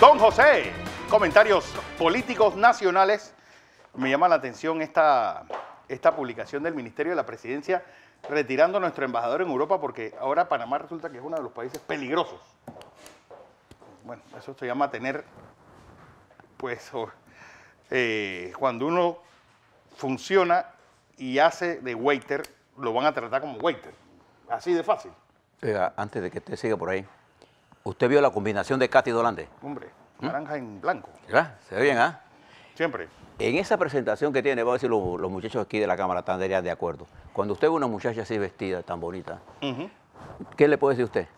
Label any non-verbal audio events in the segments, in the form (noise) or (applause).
Don José, comentarios políticos nacionales. Me llama la atención esta, esta publicación del Ministerio de la Presidencia retirando nuestro embajador en Europa porque ahora Panamá resulta que es uno de los países peligrosos. Bueno, eso se llama tener, pues, eh, cuando uno funciona y hace de waiter, lo van a tratar como waiter. Así de fácil. Eh, antes de que te siga por ahí, ¿Usted vio la combinación de Katy Dolande? Hombre, ¿Mm? naranja en blanco. ¿Ya? Se ve bien, ¿ah? Siempre. En esa presentación que tiene, voy a decir los, muchachos aquí de la cámara están de acuerdo. Cuando usted ve una muchacha así vestida, tan bonita, ¿qué le puede decir usted?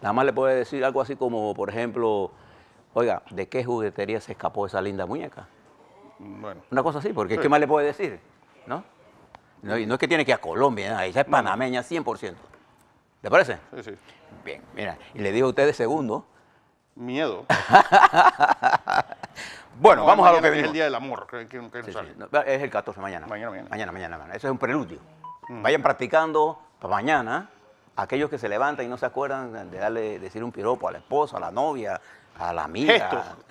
Nada más le puede decir algo así como, por ejemplo, oiga, ¿de qué juguetería se escapó esa linda muñeca? Bueno. Una cosa así, porque ¿qué más le puede decir? ¿No? No, no es que tiene que ir a Colombia, ¿eh? ella es panameña 100%. ¿Le parece? Sí, sí. Bien, mira, y le digo a ustedes segundo. Miedo. (laughs) bueno, vamos a lo que viene. el día del amor, es el 14, mañana. Mañana, mañana. Mañana, mañana, Eso es un preludio. Mm. Vayan practicando para mañana. Aquellos que se levantan y no se acuerdan de darle, decir un piropo a la esposa, a la novia, a la amiga.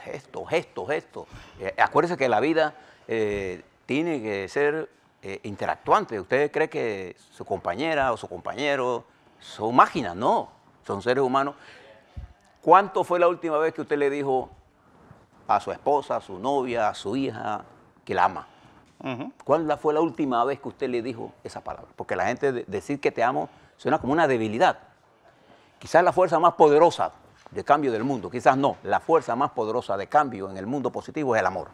gesto gesto gesto gestos. Eh, acuérdense que la vida eh, tiene que ser eh, interactuante. Usted cree que su compañera o su compañero son máquinas, no, son seres humanos. ¿Cuánto fue la última vez que usted le dijo a su esposa, a su novia, a su hija que la ama? Uh ¿Cuándo fue la última vez que usted le dijo esa palabra? Porque la gente decir que te amo suena como una debilidad. Quizás la fuerza más poderosa de cambio del mundo, quizás no, la fuerza más poderosa de cambio en el mundo positivo es el amor.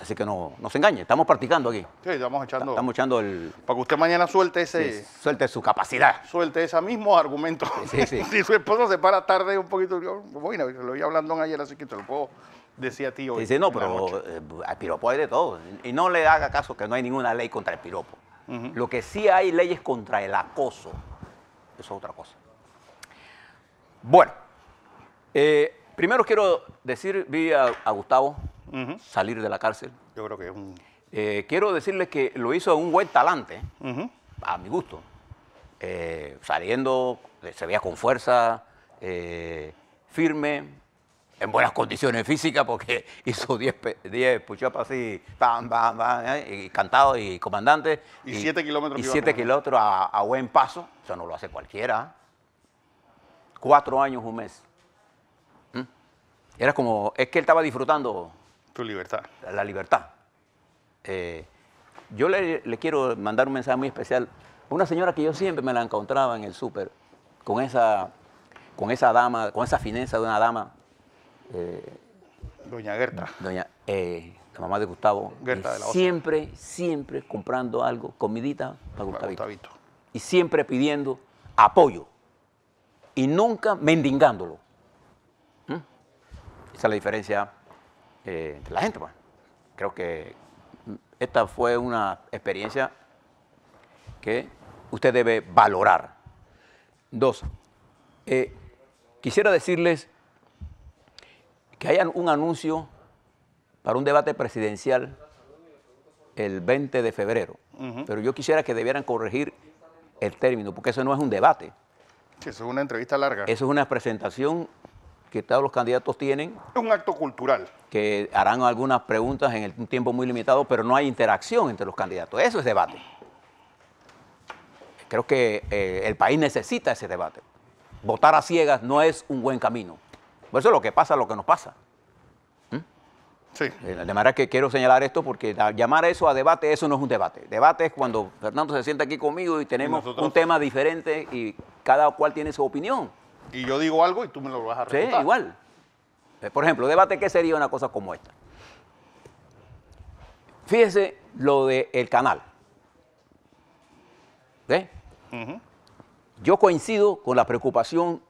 Así que no, nos se engañe, estamos practicando aquí. Sí, estamos echando. Estamos echando el. Para que usted mañana suelte ese. suelte su capacidad. Suelte ese mismo argumento. Sí, sí. (laughs) si su esposo se para tarde un poquito, bueno, lo vi hablando ayer, así que te lo puedo decir a ti hoy. Dice, no, pero eh, al piropo hay de todo. Y no le haga caso que no hay ninguna ley contra el piropo. Lo que sí hay leyes contra el acoso. Eso es otra cosa. Bueno, eh, primero quiero decir, vi a Gustavo salir de la cárcel. Yo creo que es un... Eh, quiero decirles que lo hizo un buen talante, a mi gusto. Eh, saliendo, eh, se veía con fuerza, firme, en buenas condiciones físicas, porque (laughs) hizo 10 push-ups así, bam, y cantado y comandante. Y 7 kilómetros. Y 7 kilómetros a, buen paso, eso no lo hace cualquiera. Cuatro años, un mes. ¿Mm? Era como, es que él estaba disfrutando tu libertad. La libertad. Eh, yo le, quiero mandar un mensaje muy especial una señora que yo siempre me la encontraba en el súper, con esa, con esa dama, con esa fineza de una dama. Eh, doña Gerta. Doña, eh, la mamá de Gustavo. Gerta de la Siempre, siempre comprando algo, comidita para Gustavito. Y siempre pidiendo apoyo. Y nunca mendigándolo. ¿Mm? Esa es la diferencia eh, la gente. Pues. Creo que esta fue una experiencia que usted debe valorar. Dos, eh, quisiera decirles que hay un anuncio para un debate presidencial el 20 de febrero, pero yo quisiera que debieran corregir el término, porque eso no es un debate. eso es una entrevista larga. Eso es una presentación que todos los candidatos tienen. Un acto cultural. Que harán algunas preguntas en un tiempo muy limitado, pero no hay interacción entre los candidatos. Eso es debate. Creo que eh, el país necesita ese debate. Votar a ciegas no es un buen camino. Por eso lo que pasa, lo que nos pasa. ¿Mm? Sí. Eh, de manera que quiero señalar esto porque llamar eso a debate, eso no es un debate. Debate es cuando Fernando se sienta aquí conmigo y tenemos un tema diferente y cada cual tiene su opinión. Y yo digo algo y tú me lo vas a refutar. Sí, igual. Eh, por ejemplo, debate qué sería una cosa como esta. Fíjese lo del canal. Yo coincido con la preocupación,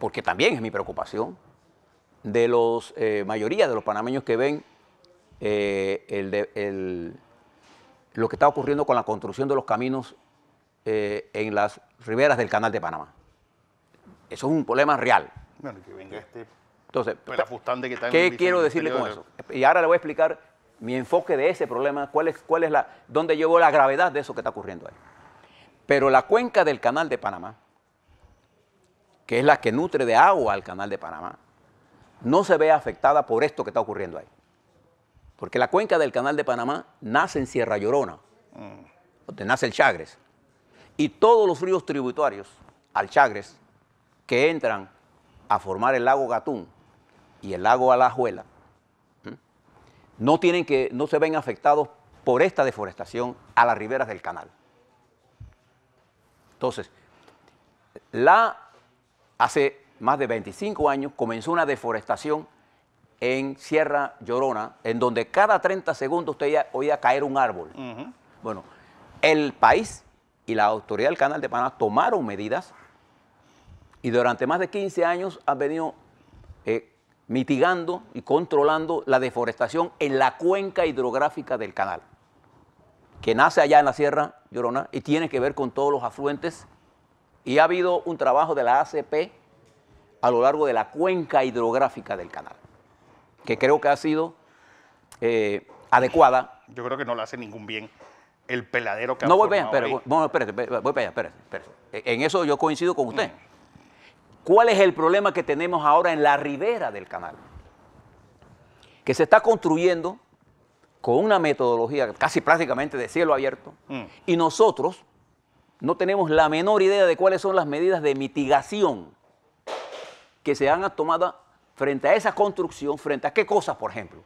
porque también es mi preocupación, de los eh, mayoría de los panameños que ven eh, lo que está ocurriendo con la construcción de los caminos en las riberas del Canal de Panamá. Eso es un problema real. Bueno, que venga este Entonces, pues ¿qué quiero decirle con eso? Y ahora le voy a explicar mi enfoque de ese problema, cuál es, cuál es la, dónde llevo la gravedad de eso que está ocurriendo ahí. Pero la cuenca del Canal de Panamá, que es la que nutre de agua al Canal de Panamá, no se ve afectada por esto que está ocurriendo ahí. Porque la cuenca del Canal de Panamá nace en Sierra Llorona, mm. donde nace el Chagres. Y todos los ríos tributarios al Chagres que entran a formar el lago Gatún y el lago Alajuela no, tienen que, no se ven afectados por esta deforestación a las riberas del canal. Entonces, la, hace más de 25 años comenzó una deforestación en Sierra Llorona, en donde cada 30 segundos usted ya oía caer un árbol. Bueno, el país y la autoridad del Canal de Panamá tomaron medidas y durante más de 15 años han venido eh, mitigando y controlando la deforestación en la cuenca hidrográfica del canal, que nace allá en la Sierra Llorona y tiene que ver con todos los afluentes. Y ha habido un trabajo de la ACP a lo largo de la cuenca hidrográfica del canal, que creo que ha sido eh, adecuada. Yo creo que no le hace ningún bien el peladero que ha No, voy para allá, espérate, voy para allá, e, En eso yo coincido con usted. Mm. ¿Cuál es el problema que tenemos ahora en la ribera del canal? Que se está construyendo con una metodología casi prácticamente de cielo abierto mm. y nosotros no tenemos la menor idea de cuáles son las medidas de mitigación que se han tomado frente a esa construcción, frente a qué cosas, por ejemplo.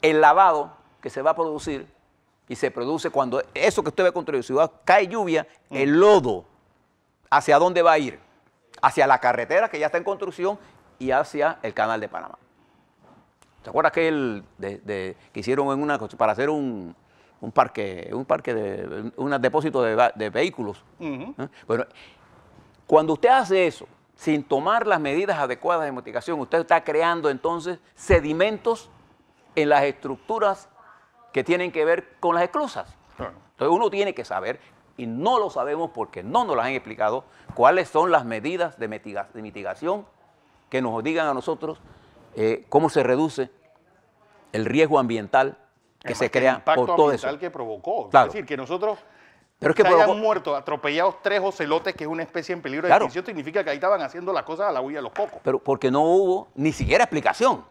El lavado que se va a producir y se produce cuando eso que usted ve construir, si cae lluvia, mm. el lodo, ¿hacia dónde va a ir? hacia la carretera que ya está en construcción y hacia el canal de Panamá. ¿Se acuerdas que, hicieron en una, para hacer un, parque, un parque de, un depósito de, vehículos? ¿Eh? Bueno, cuando usted hace eso, sin tomar las medidas adecuadas de mitigación, usted está creando entonces sedimentos en las estructuras que tienen que ver con las esclusas. Entonces uno tiene que saber y no lo sabemos porque no nos las han explicado, cuáles son las medidas de, mitigación que nos digan a nosotros eh, cómo se reduce el riesgo ambiental que se crea por todo ambiental que provocó. Es decir, que nosotros pero es que se hayan muerto atropellados tres ocelotes, que es una especie en peligro de extinción, significa que ahí estaban haciendo las cosas a la huella de los pocos. Pero porque no hubo ni siquiera explicación.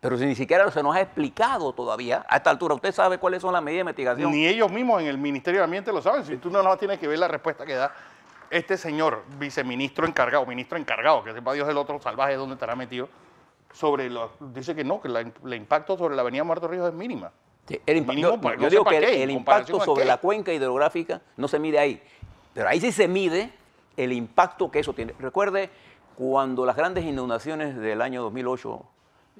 Pero si ni siquiera se nos ha explicado todavía, a esta altura, ¿usted sabe cuáles son las medidas de mitigación? Ni ellos mismos en el Ministerio de Ambiente lo saben. Si tú no tienes que ver la respuesta que da este señor, viceministro encargado, ministro encargado, que sepa Dios el otro salvaje dónde estará metido, sobre lo, dice que no, que el impacto sobre la avenida Muerto Ríos es mínima. Mínimo, pues, yo, digo que el impacto sobre la cuenca hidrográfica no se mide ahí, pero ahí sí se mide el impacto que eso tiene. Recuerde cuando las grandes inundaciones del año 2008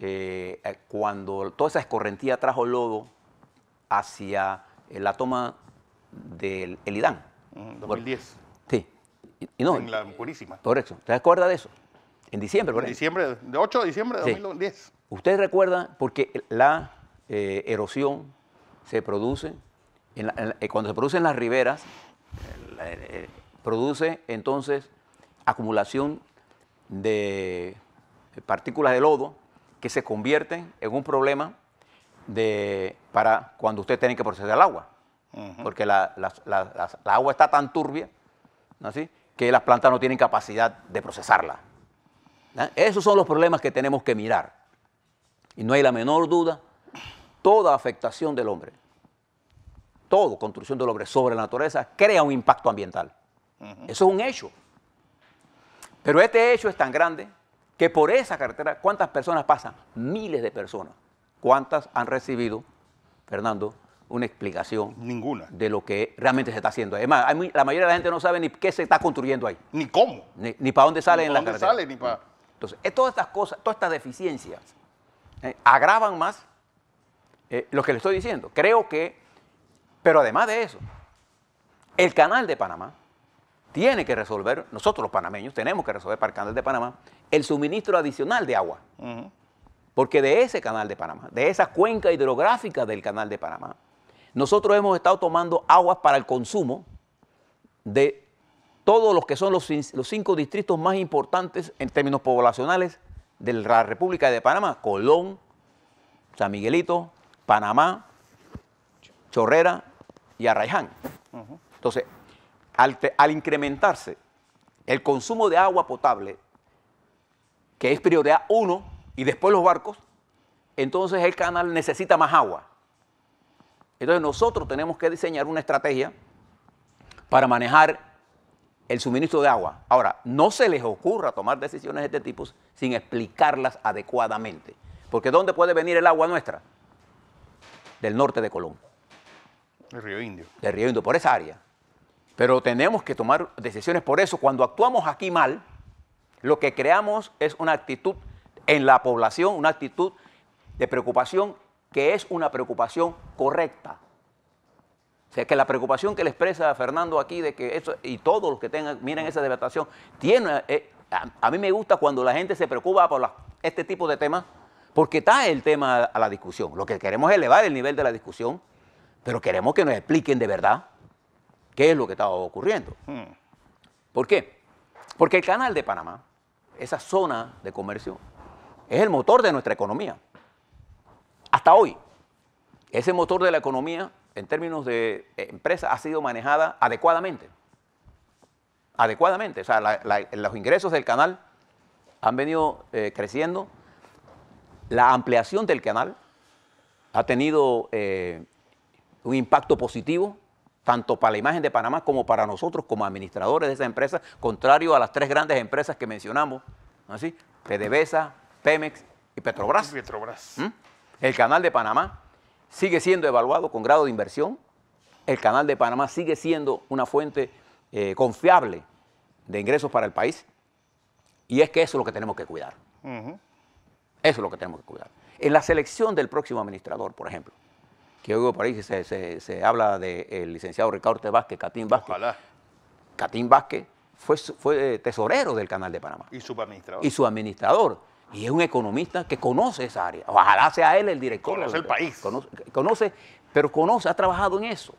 eh, eh, cuando toda esa escorrentía trajo lodo hacia eh, la toma del el 2010. Sí. Y, no, en la Purísima. Correcto. ¿Te acuerdas de eso? En diciembre, ¿verdad? En diciembre, de 8 de diciembre de 2010. Usted recuerda, porque la erosión se produce, cuando se producen las riberas, produce entonces acumulación de partículas de lodo que se convierten en un problema de, para cuando usted tiene que procesar el agua. Porque la, agua está tan turbia que las plantas no tienen capacidad de procesarla. Esos son los problemas que tenemos que mirar. Y no hay la menor duda, toda afectación del hombre, toda construcción del hombre sobre la naturaleza crea un impacto ambiental. Eso es un hecho. Pero este hecho es tan grande que por esa carretera, ¿cuántas personas pasan? Miles de personas. ¿Cuántas han recibido, Fernando, una explicación. Ninguna. De lo que realmente se está haciendo. Además, la mayoría de la gente no sabe ni qué se está construyendo ahí. Ni cómo. Ni, para dónde sale en la carretera. ni para... Entonces, todas estas cosas, todas estas deficiencias eh, agravan más eh, lo que le estoy diciendo. Creo que, pero además de eso, el canal de Panamá tiene que resolver, nosotros los panameños tenemos que resolver para el canal de Panamá el suministro adicional de agua. Porque de ese canal de Panamá, de esa cuenca hidrográfica del canal de Panamá, nosotros hemos estado tomando agua para el consumo de todos los que son los, los cinco distritos más importantes en términos poblacionales de la República de Panamá, Colón, San Miguelito, Panamá, Chorrera y Arraiján. Entonces, al, incrementarse el consumo de agua potable, que es prioridad uno, y después los barcos, entonces el canal necesita más agua. Entonces nosotros tenemos que diseñar una estrategia para manejar el suministro de agua. Ahora, no se les ocurra tomar decisiones de este tipo sin explicarlas adecuadamente. Porque ¿dónde puede venir el agua nuestra? Del norte de Colón. Del Río Indio. Del Río Indio, por esa área. Pero tenemos que tomar decisiones. Por eso, cuando actuamos aquí mal, lo que creamos es una actitud en la población, una actitud de preocupación que es una preocupación correcta. O sea, que la preocupación que le expresa Fernando aquí de que eso, y todos los que tengan, miren esa debatación, tiene, eh, a, mí me gusta cuando la gente se preocupa por este tipo de temas, porque está el tema a la discusión. Lo que queremos es elevar el nivel de la discusión, pero queremos que nos expliquen de verdad qué es lo que estaba ocurriendo. Hmm. ¿Por qué? Porque el canal de Panamá, esa zona de comercio, es el motor de nuestra economía. Hasta hoy, ese motor de la economía en términos de eh, empresa ha sido manejada adecuadamente. Adecuadamente. O sea, los ingresos del canal han venido eh, creciendo. La ampliación del canal ha tenido eh, un impacto positivo tanto para la imagen de Panamá como para nosotros como administradores de esa empresa, contrario a las tres grandes empresas que mencionamos, así, PDVSA, Pemex y Petrobras. ¿Mm? El canal de Panamá sigue siendo evaluado con grado de inversión, el canal de Panamá sigue siendo una fuente eh, confiable de ingresos para el país y es que eso es lo que tenemos que cuidar. Eso es lo que tenemos que cuidar. En la selección del próximo administrador, por ejemplo, que hoy por ahí que se, habla del licenciado Ricardo Vázquez, Catín Vázquez. Ojalá. Catín Vázquez fue, fue eh, tesorero del Canal de Panamá. Y su administrador Y su administrador Y es un economista que conoce esa área. Ojalá sea él el director. Conoce el país. Conoce, pero conoce, ha trabajado en eso.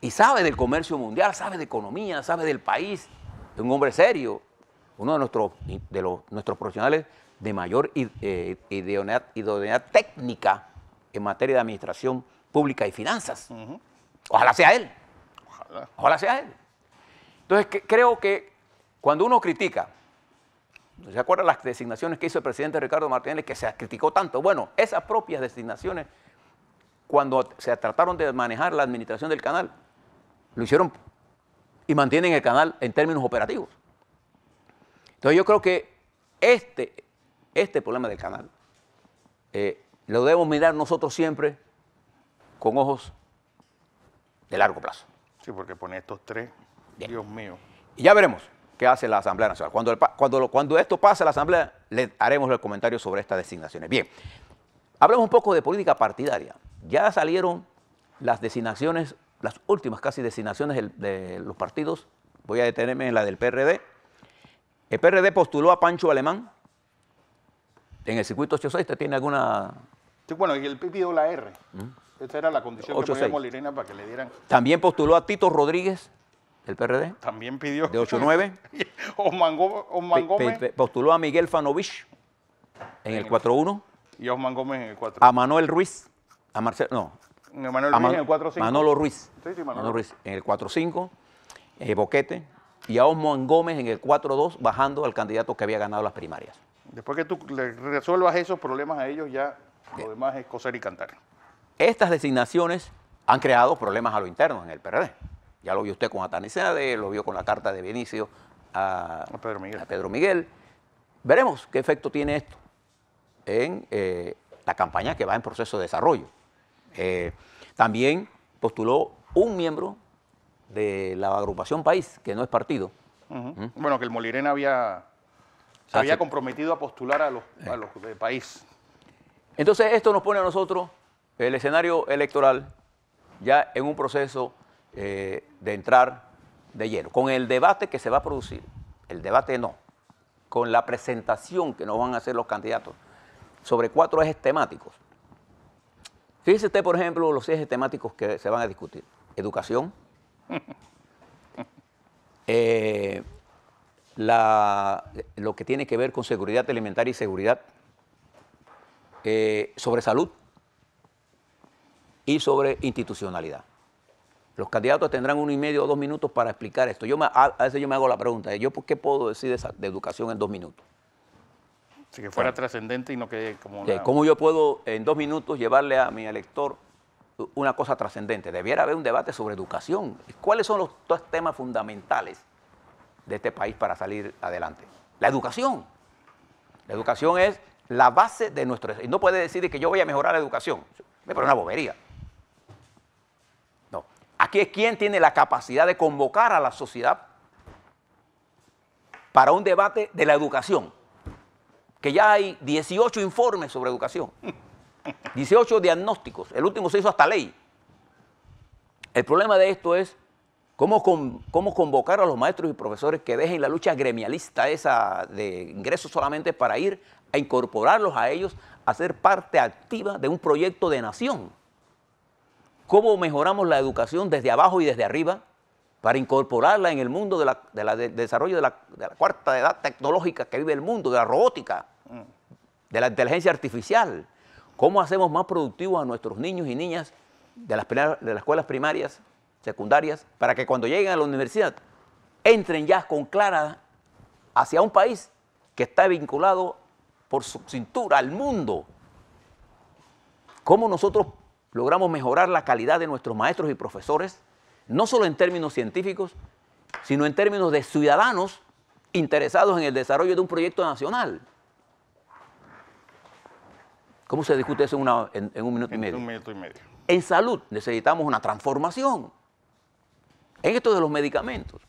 Y sabe del comercio mundial, sabe de economía, sabe del país. Es un hombre serio. Uno de nuestros, de los, nuestros profesionales de mayor eh, idoneidad técnica en materia de administración pública y finanzas. Ojalá sea él. Ojalá. sea él. Entonces, creo que cuando uno critica, ¿se acuerdan las designaciones que hizo el presidente Ricardo Martínez que se criticó tanto? Bueno, esas propias designaciones, cuando se trataron de manejar la administración del canal, lo hicieron y mantienen el canal en términos operativos. Entonces yo creo que este, este problema del canal eh, lo debemos mirar nosotros siempre con ojos de largo plazo. Sí, porque pone estos tres, Dios mío. Y ya veremos qué hace la Asamblea Nacional. Cuando, cuando, cuando esto pase a la Asamblea, le haremos el comentario sobre estas designaciones. Bien, hablemos un poco de política partidaria. Ya salieron las designaciones, las últimas casi designaciones de, los partidos. Voy a detenerme en la del PRD. El PRD postuló a Pancho Alemán en el circuito 86. ¿Usted tiene alguna Sí, bueno, y el PIB pidió la R. Mm. Esa era la condición que ponía Molirena para que le dieran. También postuló a Tito Rodríguez, el PRD. También pidió. De 8-9. (laughs) Osman, Gómez. postuló a Miguel Fanovich en, el 4-1. Y a Osman Gómez en el 4 -1. A Manuel Ruiz. A Marcelo, no. Manuel Ruiz en el 4-5. Manolo Ruiz. Sí, sí, Manolo. Manolo Ruiz en el 4-5. Eh, Boquete. Y a Osman Gómez en el 4-2, bajando al candidato que había ganado las primarias. Después que tú le resuelvas esos problemas a ellos, ya lo demás es coser y cantar. Estas designaciones han creado problemas a lo interno en el PRD. Ya lo vio usted con Atanicade, lo vio con la carta de Benicio a, Pedro, Miguel. Veremos qué efecto tiene esto en eh, la campaña que va en proceso de desarrollo. Eh, también postuló un miembro de la agrupación País, que no es partido. Bueno, que el Molirena había, se ah, había comprometido a postular a los, a los de País. Entonces esto nos pone a nosotros el escenario electoral ya en un proceso eh, de entrar de lleno, con el debate que se va a producir, el debate no, con la presentación que nos van a hacer los candidatos sobre cuatro ejes temáticos. Fíjese usted, por ejemplo, los ejes temáticos que se van a discutir. Educación, (laughs) eh, lo que tiene que ver con seguridad alimentaria y seguridad eh, sobre salud y sobre institucionalidad. Los candidatos tendrán uno y medio o dos minutos para explicar esto. Yo a, veces yo me hago la pregunta, ¿yo por qué puedo decir de, educación en dos minutos? Si que fuera trascendente y no que como... ¿Cómo yo puedo en dos minutos llevarle a mi elector una cosa trascendente? Debiera haber un debate sobre educación. ¿Cuáles son los dos temas fundamentales de este país para salir adelante? La educación. La educación es la base de nuestro... Y no puede decir que yo voy a mejorar la educación. Me parece una bobería. No. Aquí es quien tiene la capacidad de convocar a la sociedad para un debate de la educación. Que ya hay 18 informes sobre educación. 18 diagnósticos. El último se hizo hasta ley. El problema de esto es cómo, cómo, convocar a los maestros y profesores que dejen la lucha gremialista esa de ingresos solamente para ir a e incorporarlos a ellos a ser parte activa de un proyecto de nación. ¿Cómo mejoramos la educación desde abajo y desde arriba para incorporarla en el mundo del desarrollo de la, cuarta edad tecnológica que vive el mundo, de la robótica, de la inteligencia artificial? ¿Cómo hacemos más productivos a nuestros niños y niñas de las, de las escuelas primarias, secundarias, para que cuando lleguen a la universidad entren ya con clara hacia un país que está vinculado por su cintura al mundo. ¿Cómo nosotros logramos mejorar la calidad de nuestros maestros y profesores? No solo en términos científicos, sino en términos de ciudadanos interesados en el desarrollo de un proyecto nacional. ¿Cómo se discute eso en, En un minuto y medio. En salud necesitamos una transformación. En esto de los medicamentos.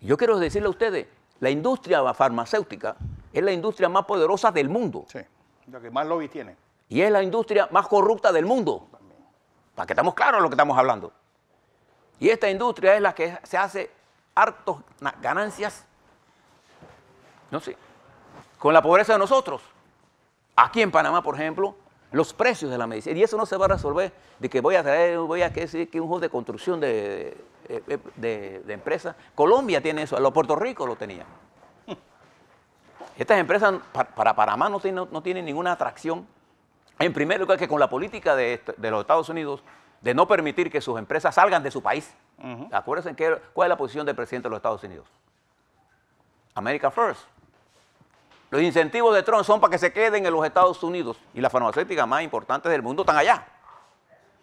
Yo quiero decirle a ustedes, la industria farmacéutica es la industria más poderosa del mundo. Sí, la que más lobby tiene. Y es la industria más corrupta del mundo. Para que estamos claros de lo que estamos hablando. Y esta industria es la que se hace hartos ganancias, no sé, con la pobreza de nosotros. Aquí en Panamá, por ejemplo, los precios de la medicina. Y eso no se va a resolver de que voy a traer, voy a decir que un juego de construcción de, empresas. Colombia tiene eso, lo Puerto Rico lo tenía Estas empresas para Panamá no, tienen, no ninguna atracción. En primer lugar, que con la política de, los Estados Unidos de no permitir que sus empresas salgan de su país. Acuérdense cuál es la posición del presidente de los Estados Unidos. America First. Los incentivos de Trump son para que se queden en los Estados Unidos y las farmacéuticas más importantes del mundo están allá.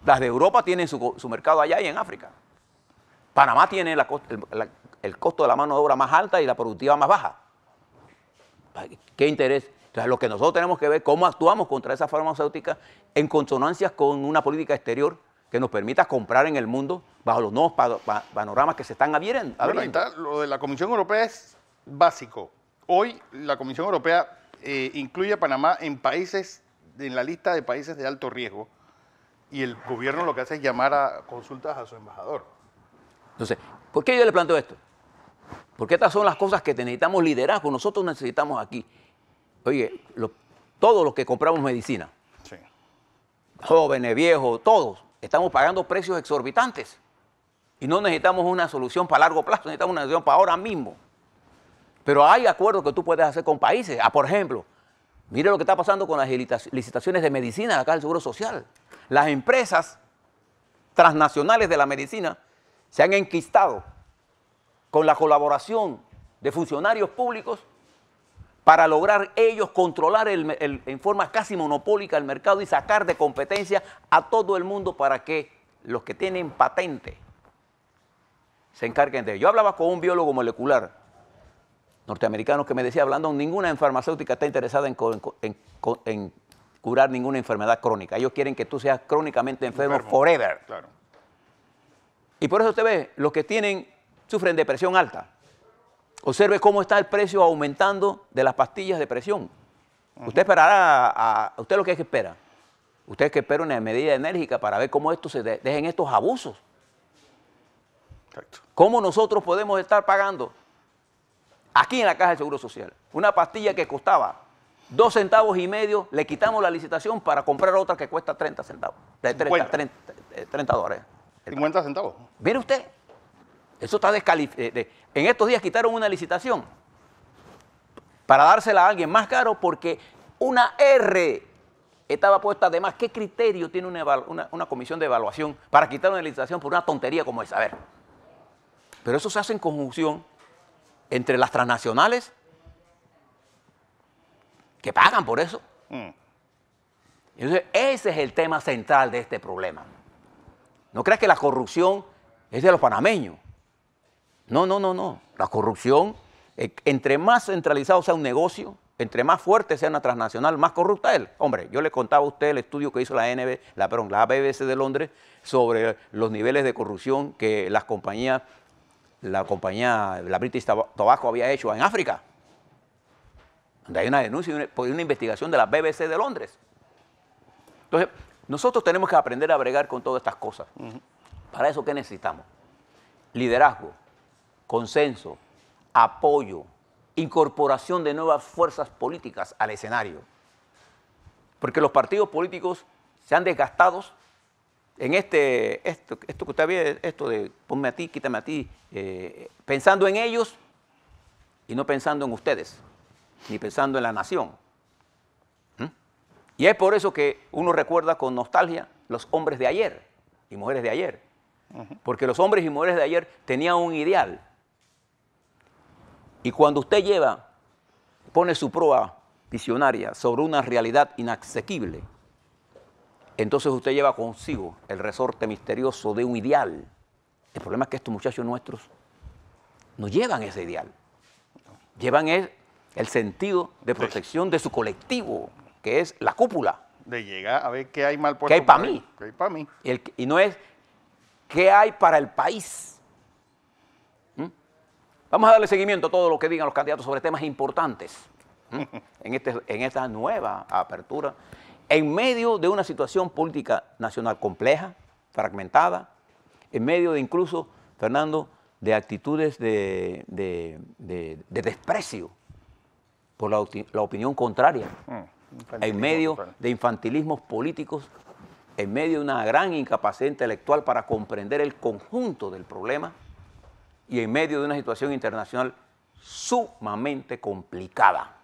Las de Europa tienen su, mercado allá y en África. Panamá tiene el, costo de la mano de obra más alta y la productiva más baja. ¿Qué interés? Entonces, lo que nosotros tenemos que ver cómo actuamos contra esa farmacéuticas en consonancia con una política exterior que nos permita comprar en el mundo bajo los nuevos panoramas que se están abriendo. Bueno, lo de la Comisión Europea es básico. Hoy la Comisión Europea eh, incluye a Panamá en países, en la lista de países de alto riesgo, y el gobierno lo que hace es llamar a consultas a su embajador. Entonces, ¿por qué yo le planteo esto? Porque estas son las cosas que necesitamos liderazgo, nosotros necesitamos aquí. Oye, todos los que compramos medicina, jóvenes, viejos, todos, estamos pagando precios exorbitantes. Y no necesitamos una solución para largo plazo, necesitamos una solución para ahora mismo. Pero hay acuerdos que tú puedes hacer con países. Ah, por ejemplo, mire lo que está pasando con las licitaciones de medicina acá del Seguro Social. Las empresas transnacionales de la medicina se han enquistado con la colaboración de funcionarios públicos para lograr ellos controlar en forma casi monopólica el mercado y sacar de competencia a todo el mundo para que los que tienen patente se encarguen de ello. Yo hablaba con un biólogo molecular norteamericanos que me decía, hablando, ninguna farmacéutica está interesada en, curar ninguna enfermedad crónica. Ellos quieren que tú seas crónicamente enfermo, forever. Claro. Y por eso usted ve, los que tienen, sufren de presión alta. Observe cómo está el precio aumentando de las pastillas de presión. Usted esperará, a, usted lo que es que espera. Usted es que espera una medida enérgica para ver cómo esto se dejen estos abusos. ¿Cómo nosotros podemos estar pagando aquí en la Caja del Seguro Social. Una pastilla que costaba dos centavos y medio, le quitamos la licitación para comprar otra que cuesta 30 centavos. 30, eh, dólares. 50 centavos. Mire usted, eso está descalificado. Eh, en estos días quitaron una licitación para dársela a alguien más caro porque una R estaba puesta además. ¿Qué criterio tiene una, una comisión de evaluación para quitar una licitación por una tontería como esa? A ver. Pero eso se hace en conjunción entre las transnacionales que pagan por eso. Mm. ese es el tema central de este problema. No creas que la corrupción es de los panameños. No, no, no, no. La corrupción, eh, entre más centralizado sea un negocio, entre más fuerte sea una transnacional, más corrupta es. Hombre, yo le contaba a usted el estudio que hizo la, NB, la, la de Londres sobre los niveles de corrupción que las compañías la compañía, la British Tobacco había hecho en África, donde hay una denuncia por una investigación de la BBC de Londres. Entonces, nosotros tenemos que aprender a bregar con todas estas cosas. Para eso, ¿qué necesitamos? Liderazgo, consenso, apoyo, incorporación de nuevas fuerzas políticas al escenario. Porque los partidos políticos se han desgastado en este, esto, que usted ve, esto de ponme a ti, quítame a ti, eh, pensando en ellos y no pensando en ustedes, ni pensando en la nación. ¿Mm? Y es por eso que uno recuerda con nostalgia los hombres de ayer y mujeres de ayer, porque los hombres y mujeres de ayer tenían un ideal. Y cuando usted lleva, pone su proa visionaria sobre una realidad inasequible, entonces usted lleva consigo el resorte misterioso de un ideal. El problema es que estos muchachos nuestros no llevan ese ideal. Llevan el, sentido de protección de su colectivo, que es la cúpula. De llegar a ver qué hay mal por ¿Qué hay para mí? ¿Qué hay para mí? Y, no es qué hay para el país. ¿Mm? Vamos a darle seguimiento a todo lo que digan los candidatos sobre temas importantes ¿Mm? (laughs) este, en esta nueva apertura en medio de una situación política nacional compleja, fragmentada, en medio de incluso, Fernando, de actitudes de, desprecio por la, opinión contraria, mm, en medio de infantilismos políticos, en medio de una gran incapacidad intelectual para comprender el conjunto del problema y en medio de una situación internacional sumamente complicada.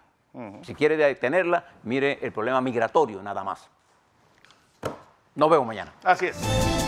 Si quiere detenerla, mire el problema migratorio nada más. Nos vemos mañana. Así es.